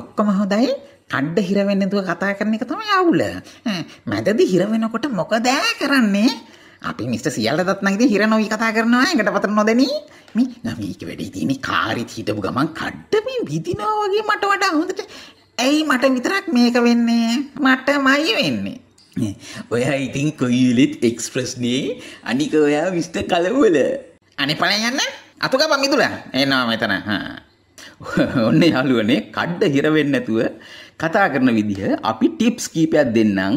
ඔක්කොම හොඳයි කණ්ඩ හිරවෙන්නතුව කතා කරන එක තමයි අවුල මැදදි හිරවෙනකොට මොකදෑ කරන්නේ අපි මිට සියල්ලත් නයිද හිර නොවී කතා කරනවා එකට පතර නොදැනී මේ නමීක වැඩි තියෙන කාරිත් හිටපු ගමන් කඩ්ඩමින් විදිනා වගේ මට වඩා හොඳට ඇයි මට විතරක් මේක වෙන්නේ මට මයි වෙන්නේ ඔයා ඉතින් කොයිලෙත් එක්ස්ප්‍රස්නේ අනික ඔයා විස්ට කලවල අනි පලයන්න අතුක පමිතුල එනවා මෙතන හා ඔන්න යාළුවනේ කඩ හිර වෙන්නේ නැතුව කතා කරන විදිහ අපි ටිප්ස් කීපයක් දෙන්නම්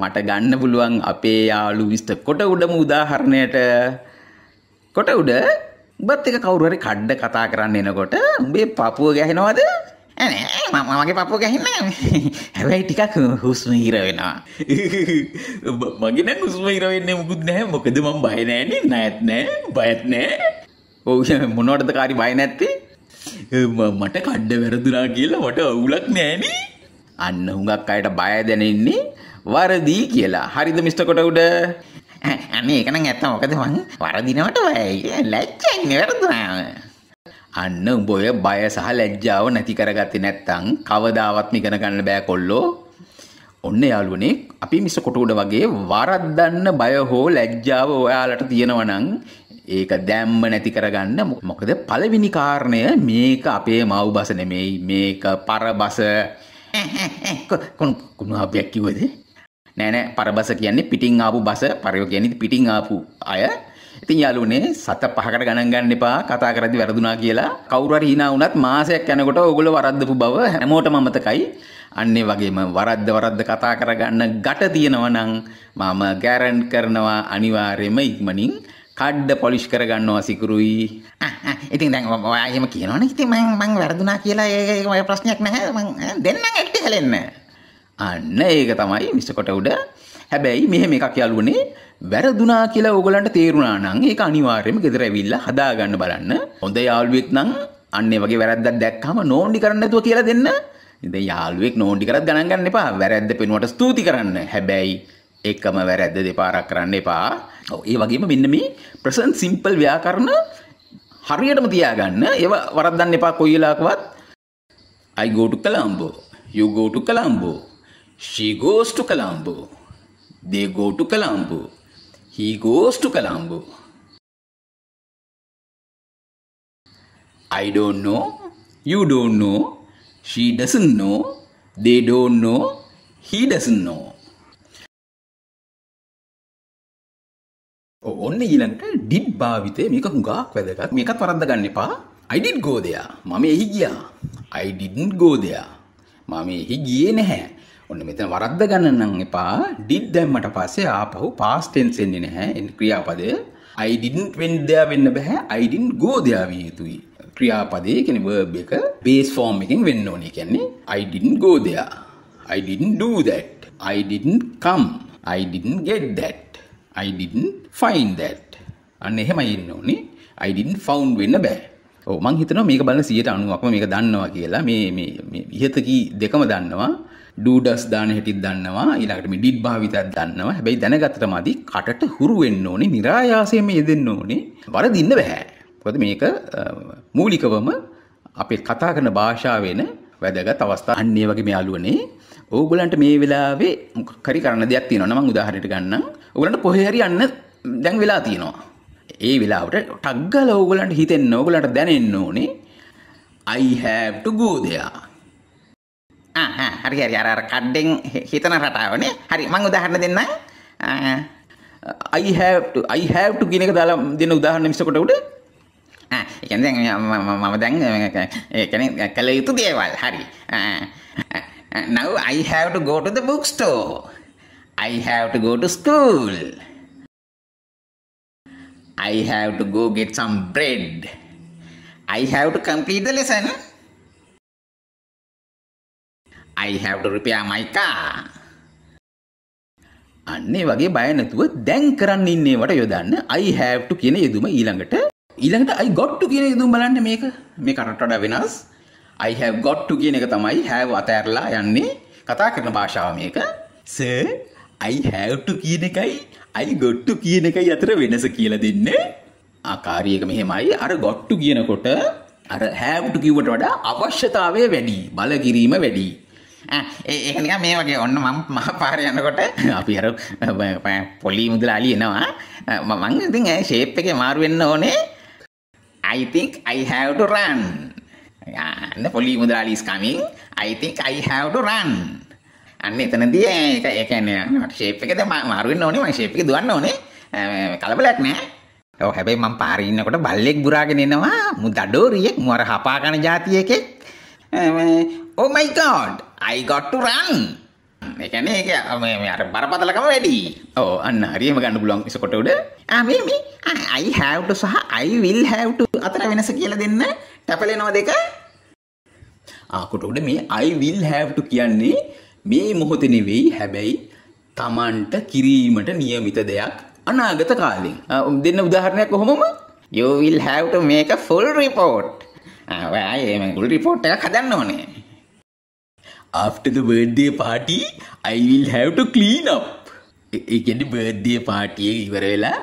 මට ගන්න පුළුවන් අපේ යාළු මිස්ටර් කොට උඩම උදාහරණයට කොට උඩ උඹත් එක කවුරු හරි කඩ කතා කරන්න එනකොට උඹේ පපුව ගැහෙනවද මම මගේ පපුව ගැහෙන්නේ හැබැයි ටිකක් හුස්ම හිර වෙනවා මගේ නම් හුස්ම හිර වෙන්නේ මුකුත් නැහැ මොකද මම බය නැන්නේ නැත් නැහැ බයත් නැහැ ඔව් මොනවටද කාරි බය නැත්තේ මට කණ්ඩ වැරදුනා කියලා මට අවුලක් නෑන අන්න හුඟක් අයට බය දැනෙන්නේ වරදී කියලා හරිද මිස්ට කොට උඩ ඇන එකන ඇත්ත මොකද මං වරදිනවට වය ලැච්චන්න වැරදුනාව අන්න උඹොය බය සහ ලැජ්ජාව නැති කරගත්තේ නැත්තං කවදාවත්ම ඉගෙන ගන්න බෑ කොල්ලෝ ඔන්න යාලුවනේ අපි මිස කොටුඩ වගේ වරද්දන්න බය හෝ ලැජ්ජාව ඔයාලට තියෙනවනං ඒක දැම්ම නැති කරගන්න මොකද පළවෙනි කාරණය මේක අපේ මව් බස නෙමෙයි මේක පරබස කුණු අපයක් කිව්වද නෑනෑ පරබස කියන්නේ පිටින් ආපු බස පරයෝ කියන්නේ පිටින් ආපු අය ඉතින් යාළුවනේ සත පහකට ගණන් ගන්න එපා කතා කරද්දි වැරදුනා කියලා කවුරු හරි hina වුණත් මාසයක් යනකොට ඕගොල්ලෝ වරද්දපු බව හැමෝටම අමතකයි. අන්නේ වගේම වරද්ද වරද්ද කතා කරගන්න ගැට තියෙනවා නම් මම ගැරන්ට් කරනවා අනිවාර්යයෙන්ම ඉක්මනින් කඩ්ඩ පොලිෂ් කරගන්නවා සිකුරුයි ඉතින් දැන් ඔයා එහෙම කියනවනේ ඉතින් මං මං වැරදුනා කියලා ඒක ඔය ප්‍රශ්නයක් නැහැ මං දෙන්නම් ඇට්ටි හැලෙන්න අන්න ඒක තමයි මිස්ටර් කොටවුඩ හැබැයි මෙහෙම එකක් යාළුවනේ වැරදුනා කියලා ඕගලන්ට තේරුණා නම් ඒක අනිවාර්යයෙන්ම ගෙදර ඇවිල්ලා හදාගන්න බලන්න හොඳ යාළුවෙක් නම් අන්න ඒ වගේ වැරද්දක් දැක්කම නෝන්ඩි කරන්න නැතුව කියලා දෙන්න ඉතින් යාළුවෙක් නෝන්ඩි කරත් ගණන් ගන්න එපා වැරද්ද පෙන්වට ස්තුති කරන්න හැබැයි එකම වැරැද්ද දෙපාරක් කරන්න එපා. ඔව් ඒ වගේම මෙන්න මේ ප්‍රසන්ට් සිම්පල් ව්‍යාකරණ හරියටම තියාගන්න. ඒව වරද්දන්න එපා කොයි වෙලාවකවත්. I go to Colombo. You go to Colombo. She goes to Colombo. They go to Colombo. He goes to Colombo. I don't know, you don't know, she doesn't know, they don't know, he doesn't know. ඔන්න ඊළඟට did භාවිතය මේක හුඟක් වැදගත් මේකත් වරද්ද ගන්න එපා අයිඩිඩ් ගෝදයා මම එහි ගියා අයිඩිඩ් ගෝදයා මම එහි ගියේ නැහැ ඔන්න මෙතන වරද්ද ගන්න නම් එපා ඩිඩ් දැම්මට පස්සේ ආපහු past tense එන්නේ නැහැ ක්‍රියාපදය I didn't went there වෙන්න බෑ I didn't go there විය යුතුයි ක්‍රියාපදයේ කියන්නේ verb එක base form එකෙන් වෙන්න ඕනේ කියන්නේ I didn't go there I didn't do that I didn't come I didn't get that I didn't find that. අන්න එහෙමයි ඉන්න ඕනේ. I didn't found වෙන්න බෑ. ඔව් මං හිතනවා මේක බලන 90%ක්ම මේක දන්නවා කියලා. මේ මේ මේ ඉහතකී දෙකම දන්නවා. do does දාන හැටිත් දන්නවා. ඊළඟට මේ did භාවිතයක් දන්නවා. හැබැයි දැනගත්තට මදි කටට හුරු වෙන්න ඕනේ. નિરાයාසයෙන් මේ යෙදෙන්න ඕනේ. වරදින්න බෑ. මොකද මේක මූලිකවම අපේ කතා කරන භාෂාව වෙන වැදගත් අවස්ථා අන්නේ වගේ මේ අලුවනේ ඕගලන්ට මේ වෙලාවේ කරි කරන්න දෙයක් තියෙනවා නම් උදාහරණයට ගන්නම් ඕගලන්ට පොහේ හරි යන්න දැන් වෙලා තියෙනවා ඒ වෙලාවට ටක්ගල ඕගලන්ට හිතෙන්න ඕගලට දැනෙන්න ඕනේ I have to go there හරි හරි අර අර කඩෙන් හිතන රටාවනේ හරි මං උදාහරණ දෙන්නම් I have to I have to කියන එක දාලා දෙන උදාහරණ මිසකට උඩ ආ ඒ කියන්නේ දැන් මම දැන් ඒ කියන්නේ කළ යුතු දේවල් හරි Now I have to go to the bookstore. I have to go to school. I have to go get some bread. I have to complete the lesson. I have to repair my car. අන්නේ වගේ බය නැතුව දැන් කරන්න ඉන්නේවට යොදන්න I have to කියන යෙදුම ඊළඟට ඊළඟට I got to කියන යෙදුම බලන්න මේක මේක අරට වඩා වෙනස් I have got to කියන එක තමයි have අතෑරලා යන්නේ කතා කරන භාෂාව මේක. Sir, I have to කියන එකයි I got to කියන එකයි අතර වෙනස කියලා දෙන්නේ. ආකාරය එක මෙහෙමයි. අර got to කියනකොට අර have to කිව්වට වඩා අවශ්‍යතාවය වැඩි, බල කිරීම වැඩි. ඒක නිකන් මේ වගේ ඔන්න මම මහ පාරේ යනකොට අපි අර පොලි මුදලා අලියනවා මම ඉතින් ඒ shape එකේ මාරු වෙන්න ඕනේ I think I have to run යන්න පොලි මුදලාලි ස්කමින් අයිතින් අයි හැවට රන් අන්න එතනදී ඒක ඒකන්නේ ශේප් එකද මාරුවෙන්න ඕනේ මම ශේප් එක දුවන්න ඕනේ කලබලයක් නෑ ඔව් හැබැයි මම පාරේ ඉන්නකොට බල්ලෙක් බුරාගෙන එනවා මු දඩෝරියෙක් මු අර හපා කන જાති එකෙක් oh my god i got to run ඒ කියන්නේ ඒක මේ මේ අර බරපතලකම වැඩි. ඔව් අන්න හරියම ගන්න පුළුවන් ඉසකොට උඩ. ආ මේ මේ I have to සහ I will have to අතර වෙනස කියලා දෙන්න ටැපලෙනවා දෙක. ආකොට උඩ මේ I will have to කියන්නේ මේ මොහොතේ නෙවෙයි හැබැයි Tamanට කිරීමට નિયમિત දෙයක් අනාගත කාලෙන් දෙන්න උදාහරණයක් කොහොමම you will have to make a full report ඔයා මේ full report එක හදන්න ඕනේ after the birthday party I will have to clean up ඒ කියන්නේ birthday party එක ඉවර වෙලා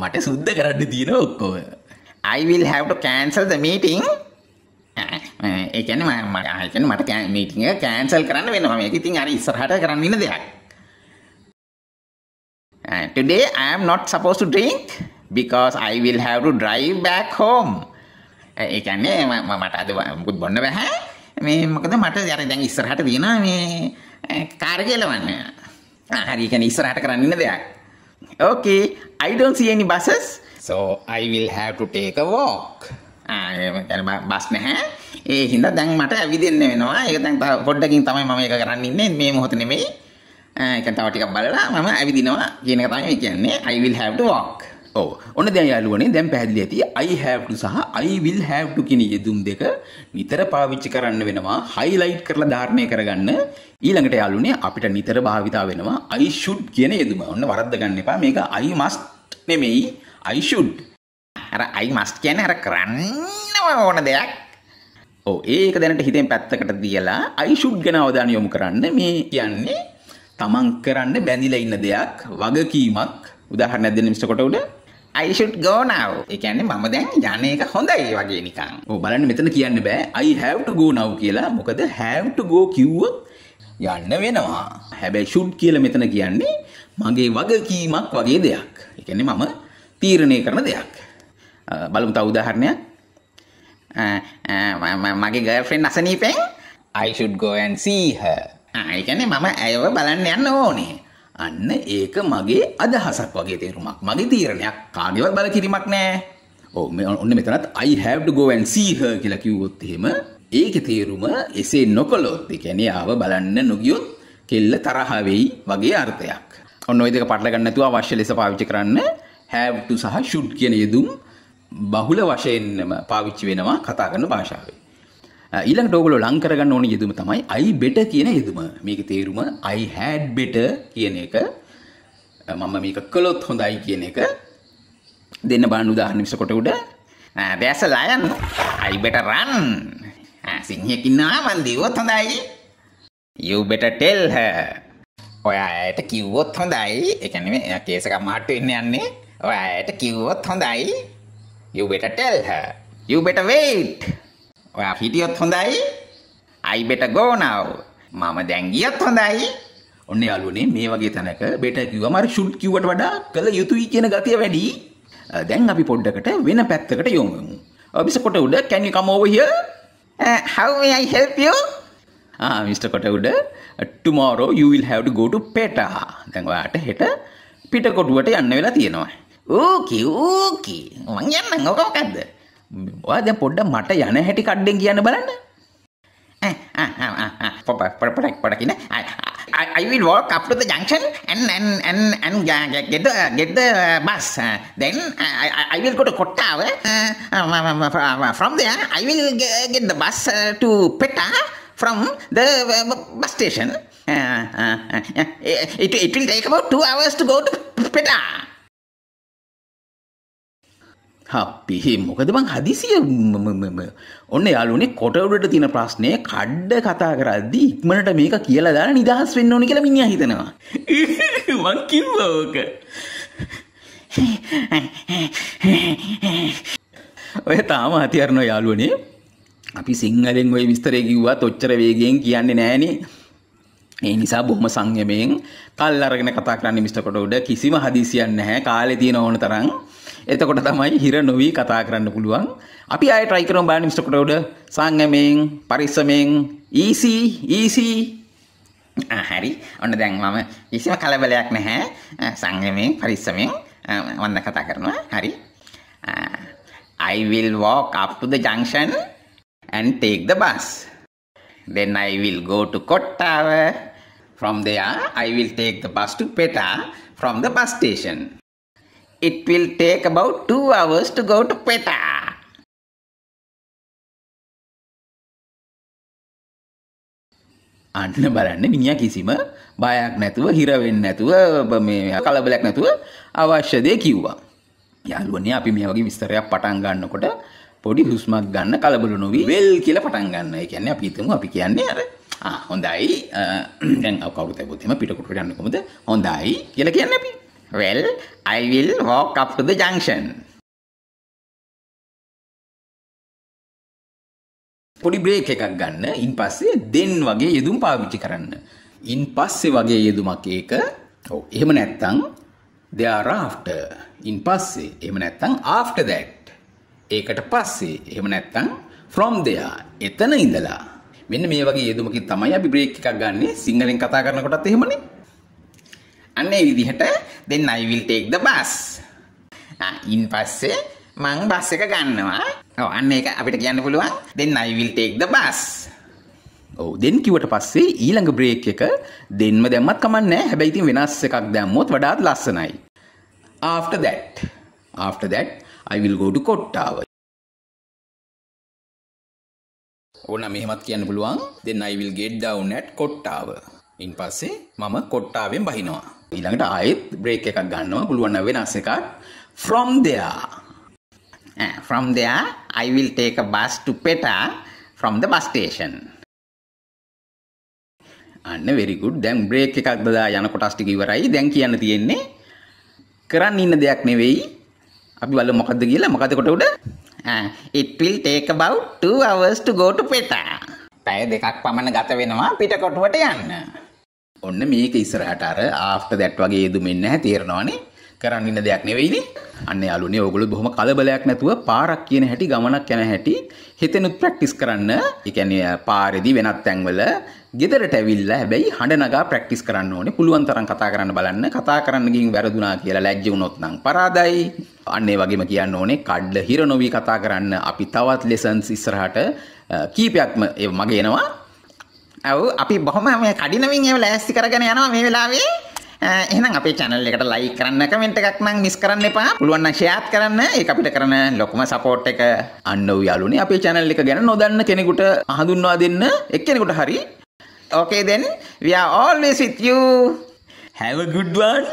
මට සුද්ධ කරන්න තියෙන ඔක්කොම I will have to cancel the meeting ඒ කියන්නේ මම මට ඒ කියන්නේ මට මීටින් එක කැන්සල් කරන්න වෙනවා මේක ඉතින් අර ඉස්සරහට කරන්න ඉන්න දෙයක් And today I am not supposed to drink because I will have to drive back home eh, ඒ කියන්නේ මට අද මුකුත් බොන්න බෑ මේ මොකද මට අර දැන් ඉස්සරහට තියෙනවා මේ eh, කාර් ගලවන්න හරි ඒ කියන්නේ ඉස්සරහට කරන්න ඉන්න දෙයක් okay I don't see any buses so I will have to take a walk ආ ඒ කියන්නේ බස් නැහැ ඒ හින්දා දැන් මට ඇවිදෙන්න වෙනවා. ඒක දැන් තව පොඩ්ඩකින් තමයි මම ඒක කරන්න ඉන්නේ. මේ මොහොත නෙමෙයි. ඒක තව ටිකක් බලලා මම ඇවිදිනවා කියන එක තමයි කියන්නේ I will have to walk. ඔව්. ඔන්න දැන් යාළුවනේ දැන් පැහැදිලි ඇති I have to සහ I will have to කියන යෙදුම් දෙක නිතර පාවිච්චි කරන්න වෙනවා. highlight කරලා ධාරණය කරගන්න. ඊළඟට යාළුවනේ අපිට නිතර භාවිතා වෙනවා I should කියන යෙදුම. ඔන්න වරද්ද ගන්න එපා. මේක I must නෙමෙයි I should. අර I must කියන්නේ අර කරන්න ඕන දෙයක් ඔව් ඒක දැනට හිතෙන් පැත්තකට තියලා I should ගැන අවධානය යොමු කරන්න මේ කියන්නේ තමන් කරන්න බැඳිලා ඉන්න දෙයක් වගකීමක් උදාහරණයක් දෙන්න මිස්ටර් කොටුඩ I should go now. ඒ කියන්නේ මම දැන් යන එක හොඳයි වගේ නිකන්. ඔව් බලන්න මෙතන කියන්න බෑ I have to go now කියලා. මොකද have to go කිව්වොත් යන්න වෙනවා. හැබැයි should කියලා මෙතන කියන්නේ මගේ වගකීමක් වගේ දෙයක්. ඒ කියන්නේ මම තීරණය කරන දෙයක්. බලමු තව උදාහරණයක්. Uh, uh, මගේ ගර්ෆෙන් අසනීපෙන් අයිශුඩ්ගෝයන්සීහ ah, ආයකැන මම ඇයව බලන්න යන්න ඕනේ. අන්න ඒක මගේ අදහසක් වගේ තේරුමක් මගේ තීරණයක් කාගවත් බල කිරීමක් නෑ. ඔ ඔන්න මෙතනත් අයිහැඩ් ගෝවන් සීහ කියල කිව්වොත් එහෙම ඒක තේරුම එසේ නොකොලොත් එකැනෙ ආව බලන්න නොගියොත් කෙල්ල තරහවෙයි වගේ අර්ථයක්. ඔන්න ඔයිදක පටලගන්නතුව අවශ්‍ය ලෙස පාවිච්චි කරන්න හැව්ටු සහ ශුඩ් කියන යෙදුම් බහුල වශයෙන්ම පාවිච්චි වෙනවා කතා කරන භාෂාවේ. ඊළඟට ඕගොල්ලෝ ලං කරගන්න ඕන යෙදුම තමයි I better කියන යෙදුම. මේකේ තේරුම I had better කියන එක මම මේක කළොත් හොඳයි කියන එක දෙන්න බලන්න උදාහරණ මිස කොට උඩ there's a lion I better run සිංහයෙක් ඉන්නවා මන් දිව්වොත් හොඳයි you better tell her ඔයා ඇයට කිව්වොත් හොඳයි ඒ කියන්නේ එයා කේස් එකක් මාට්ටු වෙන්න යන්නේ ඔයා ඇයට කිව්වොත් හොඳයි You better tell her. You better wait. ඔයා හිටියොත් හොඳයි. I better go now. මම දැන් ගියත් හොඳයි. ඔන්න යාළුවනේ මේ වගේ තැනක better කිව්වම අර should කිව්වට වඩා කළ යුතුයි කියන ගතිය වැඩි. දැන් අපි පොඩ්ඩකට වෙන පැත්තකට යොමු වෙමු. Mr. Kotauda, can you come over here? Uh, how may I help you? Ah, Mr. Kotauda, uh, tomorrow you will have to go to Peta. දැන් ඔයාට හෙට පිටකොටුවට යන්න වෙලා තියෙනවා. ඕකි ඕකි මං යන්න ඕකමකක්ද ඔයා දැන් පොඩ්ඩක් මට යන හැටි කඩ්ඩෙන් කියන්න බලන්න පොඩක් පොඩක් ඉන්න I will walk up to the junction and and and and uh, get the get the bus. Uh, then I, I will go to Kottawa. Uh, uh, uh, uh from there, I will get the bus uh, to Petta from the uh, bus station. Uh, uh, uh, it, it will take about two hours to go to Petta. අපිහි මොකද බං හදිසිය ඔන්න යාලුනේ කොටවුඩට තියෙන ප්‍රශ්නය කඩ්ඩ කතා කරද්දි ඉක්මනට මේක කියලා දාන නිදහස් වෙන්න ඕනි කියලා මිනිහා හිතනවා. මං කිව්වා ඕක. ඔය තාම හතියරන යාළුවනේ අපි සිංහලෙන් ඔය විස්තරය කිව්වත් ඔච්චර වේගයෙන් කියන්නේ නෑනේ. ඒ නිසා බොහොම සංයමයෙන් කල් අරගෙන කතා කරන්නේ මිස්ටර් කොටවුඩ කිසිම හදිසියක් නැහැ කාලේ තියෙන ඕන තරම්. එතකොට තමයි හිර නොවී කතා කරන්න පුළුවන්. අපි ආයෙ try කරමු බලන්න මිස්ටර් කොටවුඩ සංගමයෙන් පරිස්සමෙන් easy easy හරි ඔන්න දැන් මම කිසිම කලබලයක් නැහැ සංගමයෙන් පරිස්සමෙන් වන්ද කතා කරනවා හරි I will walk up to the junction and take the bus. Then I will go to Kottava. From there, I will take the bus to Peta from the bus station. It will take about two hours to go to Peta. අන්න බලන්න මිනිහා කිසිම බයක් නැතුව හිර වෙන්නේ නැතුව මේ කලබලයක් නැතුව අවශ්‍ය දේ කිව්වා. යාළුවනේ අපි මේ වගේ විස්තරයක් පටන් ගන්නකොට පොඩි හුස්මක් ගන්න කලබල නොවී වෙල් කියලා පටන් ගන්න. ඒ කියන්නේ අපි හිතමු අපි කියන්නේ අර ආ හොඳයි දැන් කවුරුත් ඇහුවොත් එහෙම පිටකොටුවට යන්න කොහොමද? හොඳයි කියලා කියන්නේ අපි. Well, I will walk up to the junction. පොඩි බ්‍රේක් එකක් ගන්න ඉන් පස්සේ දෙන් වගේ යෙදුම් පාවිච්චි කරන්න. ඉන් පස්සේ වගේ යෙදුමක් ඒක. ඔව් එහෙම නැත්නම් thereafter ඉන් පස්සේ එහෙම නැත්නම් after that ඒකට පස්සේ එහෙම නැත්නම් from there එතන ඉඳලා මෙන්න මේ වගේ යෙදුමකින් තමයි අපි බ්‍රේක් එකක් ගන්න සිංහලෙන් කතා කරනකොටත් එහෙමනේ අන්නේ විදිහට then I will take the bus. ඉන් පස්සේ මං බස් එක ගන්නවා. ඔව් අන්න ඒක අපිට කියන්න පුළුවන් then I will take the bus. ඔව් දෙන් කිව්වට පස්සේ ඊළඟ බ්‍රේක් එක දෙන්ම දැම්මත් කමන්නේ නැහැ. හැබැයි ඉතින් වෙනස් එකක් දැම්මොත් වඩාත් ලස්සනයි. After that. After that I will go to Kottawa. ඕන මෙහෙමත් කියන්න පුළුවන්. Then I will get down at Kottawa. ඉන් පස්සේ මම කොට්ටාවෙන් බහිනවා. ඊළඟට ආයෙත් බ්‍රේක් එකක් ගන්නවා පුළුවන් වෙනස් එකක් from there uh, from there I will take a bus to Peta from the bus station අන්න very good දැන් බ්‍රේක් එකක් දදා යන කොටස් ටික ඉවරයි දැන් කියන්න තියෙන්නේ කරන්න ඉන්න දෙයක් නෙවෙයි අපි බලමු මොකද්ද කියලා මොකද කොට උඩ ah, it will take about 2 hours to go to Peta පැය දෙකක් පමණ ගත වෙනවා පිටකොටුවට යන්න ඔන්න මේක ඉස්සරහට අර ආෆ්ටර් දැට් වගේ දුමෙන්නේ නැහැ තේරෙනවනේ කරන්න ඉන්න දෙයක් නෙවෙයිනේ අන්න යාළුවනේ ඔයගොල්ලෝ බොහොම කලබලයක් නැතුව පාරක් කියන හැටි ගමනක් යන හැටි හිතෙනුත් ප්‍රැක්ටිස් කරන්න ඒ කියන්නේ පාරේදී වෙනත් තැන්වල ගෙදරට ඇවිල්ලා හැබැයි හඬ නගා ප්‍රැක්ටිස් කරන්න ඕනේ. පුළුවන් තරම් කතා කරන්න බලන්න. කතා කරන්න ගිහින් වැරදුනා කියලා ලැජ්ජ වුණොත් නම් පරාදයි. අන්න ඒ වගේම කියන්න ඕනේ කඩ හිර නොවි කතා කරන්න. අපි තවත් lessons ඉස්සරහට කීපයක්ම මගේ එනවා. ඔව් අපි බොහොම මේ කඩිනමින් ඒව ලෑස්ති කරගෙන යනවා මේ වෙලාවේ. එහෙනම් අපේ channel එකට like කරන්න, comment එකක් නම් miss කරන්න එපා. පුළුවන් නම් share කරන්න. ඒක අපිට කරන ලොකුම support එක. අන්න ඔය යාළුවනේ අපේ channel එක ගැන නොදන්න කෙනෙකුට හඳුන්වා දෙන්න එක්කෙනෙකුට හරි. Okay then we are always with you. Have a good one.